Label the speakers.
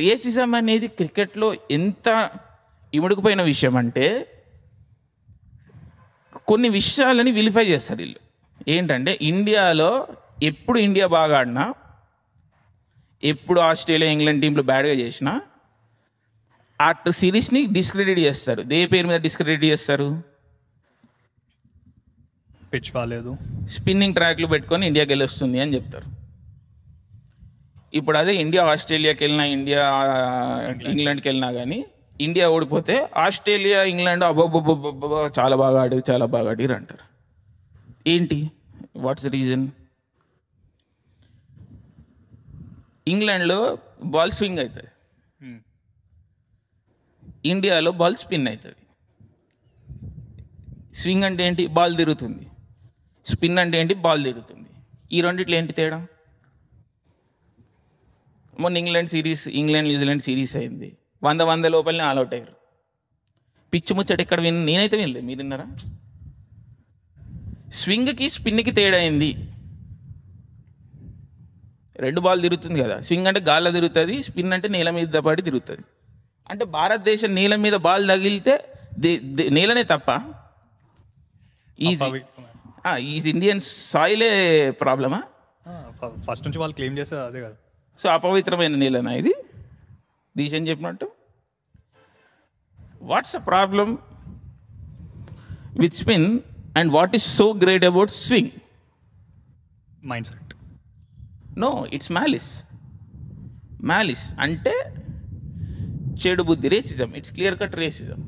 Speaker 1: racism అనేది క్రికెట్లో ఎంత ఇముడుకుపోయిన విషయం అంటే కొన్ని విషయాలని విలిఫై చేస్తారు వీళ్ళు ఏంటంటే ఇండియాలో ఎప్పుడు ఇండియా బాగా ఆడినా ఎప్పుడు ఆస్ట్రేలియా ఇంగ్లాండ్ టీంలు బ్యాడ్గా చేసినా ఆ సిరీస్ని డిస్క్రెడిట్ చేస్తారు దే పేరు మీద డిస్క్రెడిట్ చేస్తారు పిచ్ బాగాలేదు స్పిన్నింగ్ ట్రాక్లు పెట్టుకొని ఇండియా గెలుస్తుంది అని చెప్తారు ఇప్పుడు అదే ఇండియా ఆస్ట్రేలియాకి వెళ్ళినా ఇండియా ఇంగ్లాండ్కి వెళ్ళినా కానీ ఇండియా ఓడిపోతే ఆస్ట్రేలియా ఇంగ్లాండ్ అబ్బబ్బబ్బబ్బ చాలా బాగా ఆడి చాలా బాగా ఆడి అంటారు ఏంటి వాట్స్ రీజన్ ఇంగ్లాండ్లో బాల్ స్వింగ్ అవుతుంది ఇండియాలో బాల్ స్పిన్ అవుతుంది స్వింగ్ అంటే ఏంటి బాల్ తిరుగుతుంది స్పిన్ అంటే ఏంటి బాల్ తిరుగుతుంది ఈ రెండిట్లో ఏంటి తేడా మొన్న England series England New Zealand series అయింది వంద వంద లోపలనే ఆల్అౌట్ అయ్యారు పిచ్చి ముచ్చట ఇక్కడ విన్ నేనైతే వినలేదు మీరు విన్నారా స్వింగ్కి స్పిన్కి తేడా అయింది రెండు బాల్ తిరుగుతుంది కదా స్వింగ్ అంటే గాల్లో తిరుగుతుంది స్పిన్ అంటే నేల మీద పడి తిరుగుతుంది అంటే భారతదేశం నేల మీద బాల్ తగిలితే నేలనే తప్ప ఈజీ ఈజ్ ఇండియన్ సాయిలే ప్రాబ్లమా ఫస్ట్ నుంచి వాళ్ళు క్లెయిమ్ చేస్తే అదే కదా సో అపవిత్రమైన నీళ్ళనా ఇది దీశని చెప్పినట్టు what's a problem with spin and what is so great about swing mind set no it's malice malice అంటే చెడు బుద్ధి racism it's clear cut racism